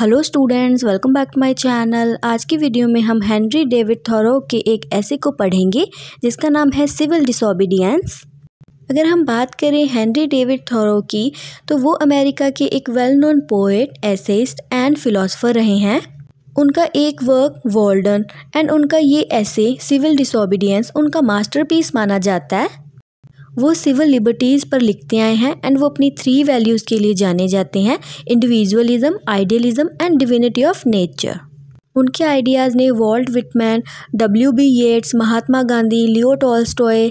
hello students welcome back to my channel आज की video में हम हेनरी डेविड थॉरो के एक ऐसे को पढ़ेंगे जिसका नाम है सिविल डिसोबीडियंस अगर हम बात करें हेनरी डेविड थॉरो की तो वो अमेरिका के एक well known poet essayist and philosopher रहे हैं उनका एक वर्क वॉल्डन एंड उनका ये ऐसे सिविल डिसोबीडियंस उनका मास्टर माना जाता है वो सिविल लिबर्टीज़ पर लिखते आए हैं एंड वो अपनी थ्री वैल्यूज़ के लिए जाने जाते हैं individualism idealism and divinity of nature उनके आइडियाज़ ने Walt Whitman W B Yeats Mahatma Gandhi Leo Tolstoy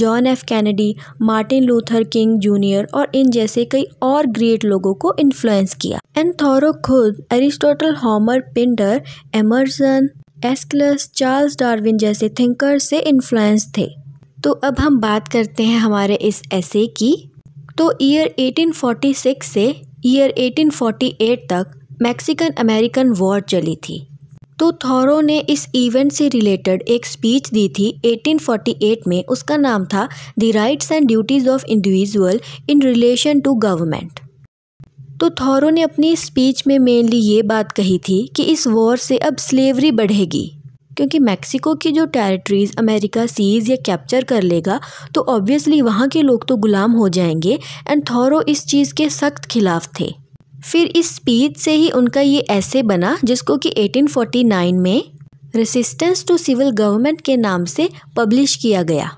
John F Kennedy Martin Luther King junior और इन जैसे कई और ग्रेट लोगों को इन्फ्लुएंस किया एंड थॉरो खुद Aristotle Homer Pindar Emerson Aeschylus Charles Darwin जैसे थिंकर से इन्फ्लुएंस थे तो अब हम बात करते हैं हमारे इस ऐसे की तो ईयर 1846 से ईयर 1848 तक मैक्सिकन अमेरिकन वॉर चली थी तो थॉरो ने इस इवेंट से रिलेटेड एक स्पीच दी थी 1848 में उसका नाम था the rights and duties of individual in relation to government तो थॉरो ने अपनी स्पीच में मेनली ये बात कही थी कि इस वॉर से अब स्लेवरी बढ़ेगी क्योंकि मैक्सिको की जो टेरिटरीज़ अमेरिका सीज़ या कैप्चर कर लेगा तो ऑब्वियसली वहाँ के लोग तो गुलाम हो जाएंगे एंड थॉरो इस चीज़ के सख्त खिलाफ थे फिर इस स्पीच से ही उनका ये ऐसे बना जिसको कि 1849 में रेसिस्टेंस टू सिविल गवर्नमेंट के नाम से पब्लिश किया गया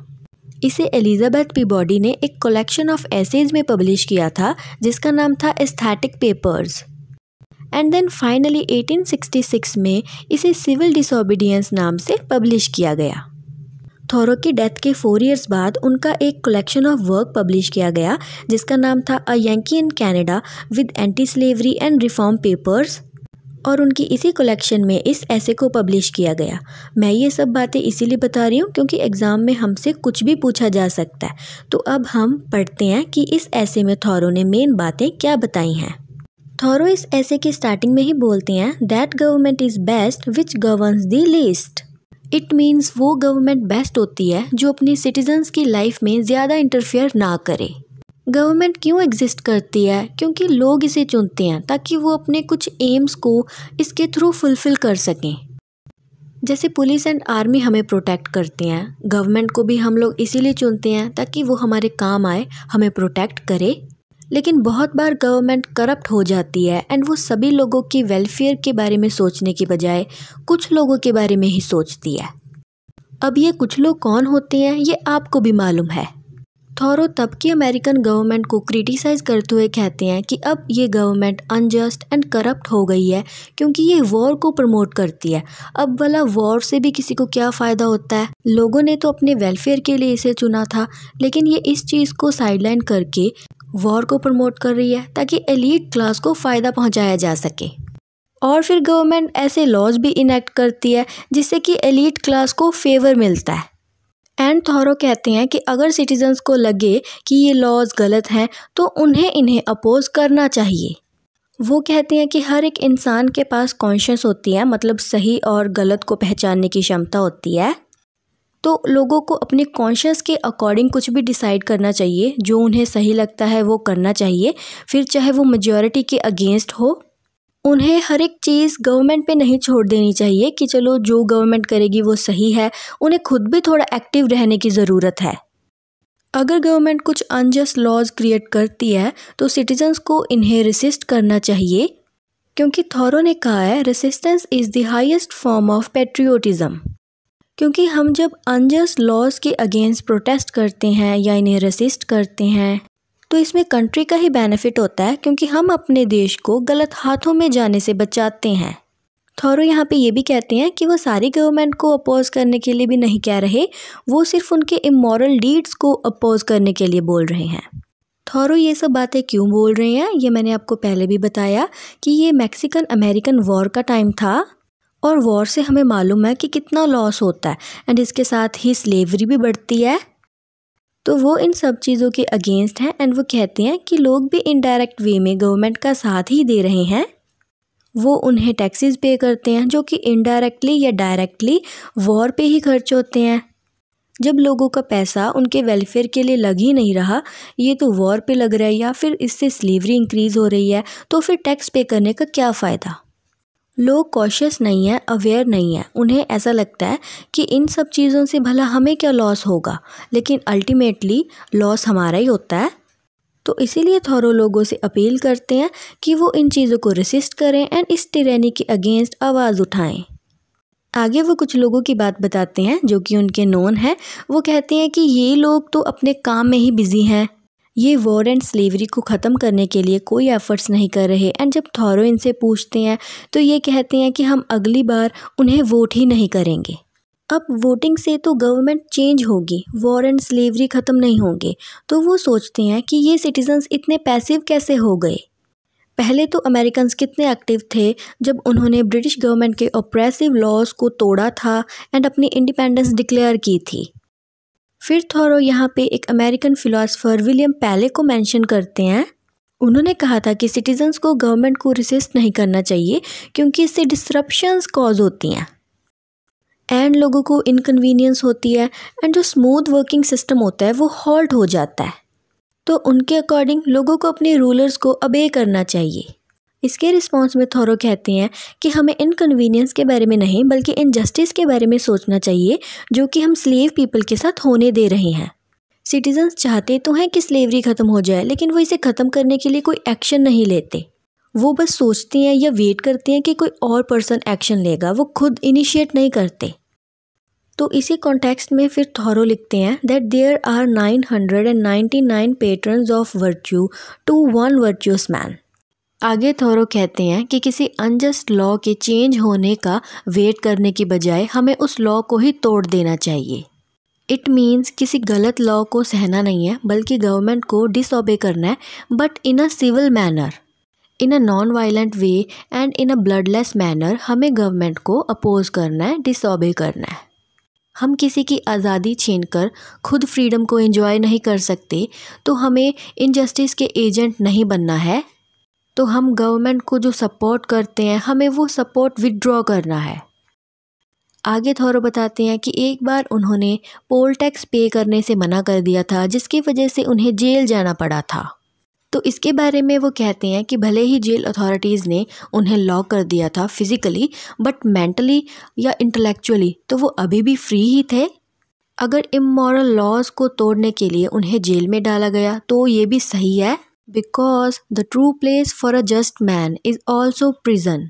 इसे एलिजाबेथ पीबॉडी ने एक कलेक्शन ऑफ एसेज में पब्लिश किया था जिसका नाम था aesthetic papers and then finally 1866 में इसे सिविल डिसोबीडियंस नाम से पब्लिश किया गया थोरो की डेथ के फोर इयर्स बाद उनका एक कलेक्शन ऑफ वर्क पब्लिश किया गया जिसका नाम था a Yankee in Canada with anti slavery and reform papers और उनकी इसी कलेक्शन में इस ऐसे को पब्लिश किया गया मैं ये सब बातें इसीलिए बता रही हूँ क्योंकि एग्ज़ाम में हमसे कुछ भी पूछा जा सकता है तो अब हम पढ़ते हैं कि इस ऐसे में थॉरो ने मेन बातें क्या बताई हैं थॉरो इस ऐसे की स्टार्टिंग में ही बोलते हैं that government is best which governs the least it means वो गवर्नमेंट बेस्ट होती है जो अपनी सिटीजन्स की लाइफ में ज़्यादा इंटरफेयर ना करे गवर्नमेंट क्यों एग्जिस्ट करती है क्योंकि लोग इसे चुनते हैं ताकि वो अपने कुछ एम्स को इसके थ्रू फुलफ़िल कर सकें जैसे पुलिस एंड आर्मी हमें प्रोटेक्ट करते हैं गवर्नमेंट को भी हम लोग इसीलिए चुनते हैं ताकि वो हमारे काम आए हमें प्रोटेक्ट करे लेकिन बहुत बार गवर्नमेंट करप्ट हो जाती है एंड वो सभी लोगों की वेलफेयर के बारे में सोचने के बजाय कुछ लोगों के बारे में ही सोचती है अब ये कुछ लोग कौन होते हैं ये आपको भी मालूम है थौरो तब की अमेरिकन गवर्नमेंट को क्रिटिसाइज़ करते हुए कहते हैं कि अब ये गवर्नमेंट अनजस्ट एंड करप्ट हो गई है क्योंकि ये वॉर को प्रमोट करती है अब वाला वॉर से भी किसी को क्या फ़ायदा होता है लोगों ने तो अपने वेलफेयर के लिए इसे चुना था लेकिन ये इस चीज़ को साइडलाइन करके वॉर को प्रमोट कर रही है ताकि एलिट क्लास को फ़ायदा पहुंचाया जा सके और फिर गवर्नमेंट ऐसे लॉज भी इनेक्ट करती है जिससे कि एलिट क्लास को फेवर मिलता है एंड थॉरो कहते हैं कि अगर सिटीजन्स को लगे कि ये लॉज गलत हैं तो उन्हें इन्हें अपोज करना चाहिए वो कहते हैं कि हर एक इंसान के पास कॉन्शियस होती है मतलब सही और गलत को पहचानने की क्षमता होती है तो लोगों को अपने कॉन्शियस के अकॉर्डिंग कुछ भी डिसाइड करना चाहिए जो उन्हें सही लगता है वो करना चाहिए फिर चाहे वो मेजोरिटी के अगेंस्ट हो उन्हें हर एक चीज़ गवर्नमेंट पे नहीं छोड़ देनी चाहिए कि चलो जो गवर्नमेंट करेगी वो सही है उन्हें खुद भी थोड़ा एक्टिव रहने की ज़रूरत है अगर गवर्नमेंट कुछ अनजस्ट लॉज क्रिएट करती है तो सिटीजन्स को इन्हें रिसिस्ट करना चाहिए क्योंकि थॉरो ने कहा है resistance is the highest form of patriotism क्योंकि हम जब अनजस्ट लॉज के अगेंस्ट प्रोटेस्ट करते हैं या इन्हें रेसिस्ट करते हैं तो इसमें कंट्री का ही बेनिफिट होता है क्योंकि हम अपने देश को गलत हाथों में जाने से बचाते हैं थौरो यहाँ पे ये भी कहते हैं कि वो सारी गवर्नमेंट को अपोज करने के लिए भी नहीं कह रहे वो सिर्फ उनके इमोरल डीड्स को अपोज करने के लिए बोल रहे हैं थौरो ये सब बातें क्यों बोल रहे हैं ये मैंने आपको पहले भी बताया कि ये मैक्सिकन अमेरिकन वॉर का टाइम था और वॉर से हमें मालूम है कि कितना लॉस होता है एंड इसके साथ ही स्लेवरी भी बढ़ती है तो वो इन सब चीज़ों के अगेंस्ट हैं एंड वो कहते हैं कि लोग भी इनडायरेक्ट वे में गवर्नमेंट का साथ ही दे रहे हैं वो उन्हें टैक्सेस पे करते हैं जो कि इनडायरेक्टली या डायरेक्टली वॉर पे ही खर्च होते हैं जब लोगों का पैसा उनके वेलफेयर के लिए लग ही नहीं रहा ये तो वॉर पे लग रहा है या फिर इससे स्लेवरी इंक्रीज़ हो रही है तो फिर टैक्स पे करने का क्या फ़ायदा लोग कॉशियस नहीं है अवेयर नहीं है उन्हें ऐसा लगता है कि इन सब चीज़ों से भला हमें क्या लॉस होगा लेकिन अल्टीमेटली लॉस हमारा ही होता है तो इसीलिए थोड़ों लोगों से अपील करते हैं कि वो इन चीज़ों को रेसिस्ट करें एंड इस टिरेनी के अगेंस्ट आवाज़ उठाएं आगे वो कुछ लोगों की बात बताते हैं जो कि उनके नोन हैं वो कहते हैं कि ये लोग तो अपने काम में ही बिज़ी हैं ये वॉर एंड स्लेवरी को ख़त्म करने के लिए कोई एफ़र्ट्स नहीं कर रहे एंड जब थॉरो इनसे पूछते हैं तो ये कहते हैं कि हम अगली बार उन्हें वोट ही नहीं करेंगे अब वोटिंग से तो गवर्नमेंट चेंज होगी वॉर एंड स्लेवरी ख़त्म नहीं होंगे तो वो सोचते हैं कि ये सिटीजन्स इतने पैसिव कैसे हो गए पहले तो अमेरिकन कितने एक्टिव थे जब उन्होंने ब्रिटिश गवर्नमेंट के ऑप्रेसिव लॉज को तोड़ा था एंड अपनी इंडिपेंडेंस डिक्लेयर की थी फिर थोरो यहाँ पे एक अमेरिकन फ़िलासफ़र विलियम पैले को मेंशन करते हैं उन्होंने कहा था कि सिटीजन्स को गवर्नमेंट को रिसिस्ट नहीं करना चाहिए क्योंकि इससे डिसरप्शंस कॉज होती हैं एंड लोगों को इनकन्वीनियंस होती है एंड जो स्मूथ वर्किंग सिस्टम होता है वो हॉल्ट हो जाता है तो उनके अकॉर्डिंग लोगों को अपने रूलर्स को अबे करना चाहिए इसके रिस्पांस में थोरो कहते हैं कि हमें इनकन्वीनियंस के बारे में नहीं बल्कि इनजस्टिस के बारे में सोचना चाहिए जो कि हम स्लेव पीपल के साथ होने दे रहे हैं सिटीजन्स चाहते तो हैं कि स्लेवरी ख़त्म हो जाए लेकिन वो इसे ख़त्म करने के लिए कोई एक्शन नहीं लेते वो बस सोचते हैं या वेट करते हैं कि कोई और पर्सन एक्शन लेगा वो खुद इनिशिएट नहीं करते तो इसी कॉन्टेक्स्ट में फिर थॉरो लिखते हैं that there are nine hundred and ninety nine patrons of virtue to one virtuous man आगे थोरो कहते हैं कि किसी अनजस्ट लॉ के चेंज होने का वेट करने की बजाय हमें उस लॉ को ही तोड़ देना चाहिए इट मीन्स किसी गलत लॉ को सहना नहीं है बल्कि गवर्नमेंट को डिसऑबे करना है but in a civil manner in a non violent way and in a bloodless manner हमें गवर्नमेंट को अपोज करना है डिसऑबे करना है हम किसी की आज़ादी छीन कर खुद फ्रीडम को इन्जॉय नहीं कर सकते तो हमें इनजस्टिस के एजेंट नहीं बनना है तो हम गवर्नमेंट को जो सपोर्ट करते हैं हमें वो सपोर्ट विदड्रॉ करना है आगे थौरो बताते हैं कि एक बार उन्होंने पोल टैक्स पे करने से मना कर दिया था जिसकी वजह से उन्हें जेल जाना पड़ा था तो इसके बारे में वो कहते हैं कि भले ही जेल अथॉरिटीज़ ने उन्हें लॉक कर दिया था फिज़िकली बट मेंटली या इंटेलेक्चुअली तो वो अभी भी फ्री ही थे अगर इमोरल लॉज को तोड़ने के लिए उन्हें जेल में डाला गया तो ये भी सही है because the true place for a just man is also prison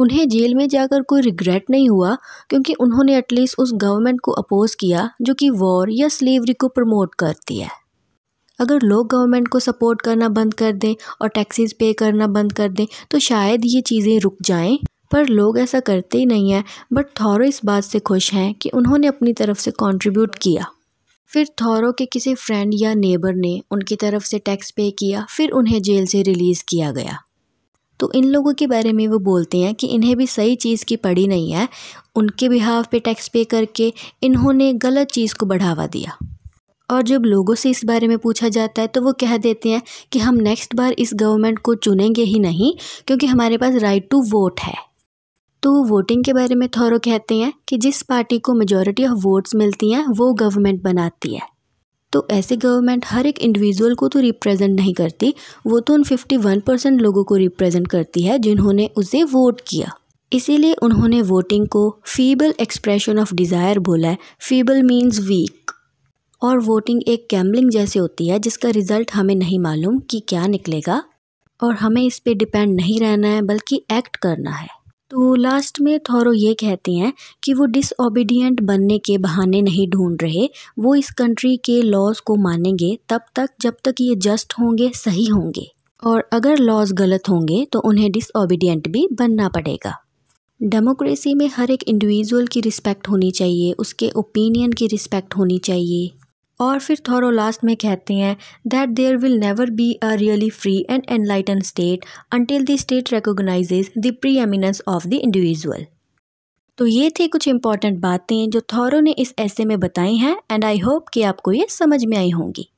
उन्हें जेल में जाकर कोई रिग्रेट नहीं हुआ क्योंकि उन्होंने एटलीस्ट उस गवर्नमेंट को अपोज किया जो कि वॉर या स्लेवरी को प्रमोट करती है अगर लोग गवर्नमेंट को सपोर्ट करना बंद कर दें और टैक्सेस पे करना बंद कर दें तो शायद ये चीज़ें रुक जाएं पर लोग ऐसा करते ही नहीं हैं बट थॉरो इस बात से खुश हैं कि उन्होंने अपनी तरफ से कंट्रीब्यूट किया फिर थौरों के किसी फ्रेंड या नेबर ने उनकी तरफ से टैक्स पे किया फिर उन्हें जेल से रिलीज़ किया गया तो इन लोगों के बारे में वो बोलते हैं कि इन्हें भी सही चीज़ की पड़ी नहीं है उनके बिहाव पे टैक्स पे करके इन्होंने गलत चीज़ को बढ़ावा दिया और जब लोगों से इस बारे में पूछा जाता है तो वो कह देते हैं कि हम नेक्स्ट बार इस गवर्नमेंट को चुनेंगे ही नहीं क्योंकि हमारे पास राइट टू वोट है तो वोटिंग के बारे में थोरो कहते हैं कि जिस पार्टी को मेजोरिटी ऑफ वोट्स मिलती हैं वो गवर्नमेंट बनाती है तो ऐसे गवर्नमेंट हर एक इंडिविजुअल को तो रिप्रेजेंट नहीं करती वो तो उन 51 परसेंट लोगों को रिप्रेजेंट करती है जिन्होंने उसे वोट किया इसीलिए उन्होंने वोटिंग को फीबल एक्सप्रेशन ऑफ डिज़ायर बोला है फीबल मीन्स वीक और वोटिंग एक गैम्बलिंग जैसे होती है जिसका रिज़ल्ट हमें नहीं मालूम कि क्या निकलेगा और हमें इस पर डिपेंड नहीं रहना है बल्कि एक्ट करना है तो लास्ट में थोरो ये कहते हैं कि वो डिसओबीडियंट बनने के बहाने नहीं ढूंढ रहे वो इस कंट्री के लॉज को मानेंगे तब तक जब तक ये जस्ट होंगे सही होंगे और अगर लॉज गलत होंगे तो उन्हें डिसओबीडियंट भी बनना पड़ेगा डेमोक्रेसी में हर एक इंडिविजुअल की रिस्पेक्ट होनी चाहिए उसके ओपिनियन की रिस्पेक्ट होनी चाहिए और फिर थोरो लास्ट में कहते हैं that there will never be a really free and enlightened state until the state recognises the preeminence of the individual तो ये थे कुछ इंपॉर्टेंट बातें जो थॉरो ने इस ऐसे में बताई हैं एंड आई होप कि आपको ये समझ में आई होंगी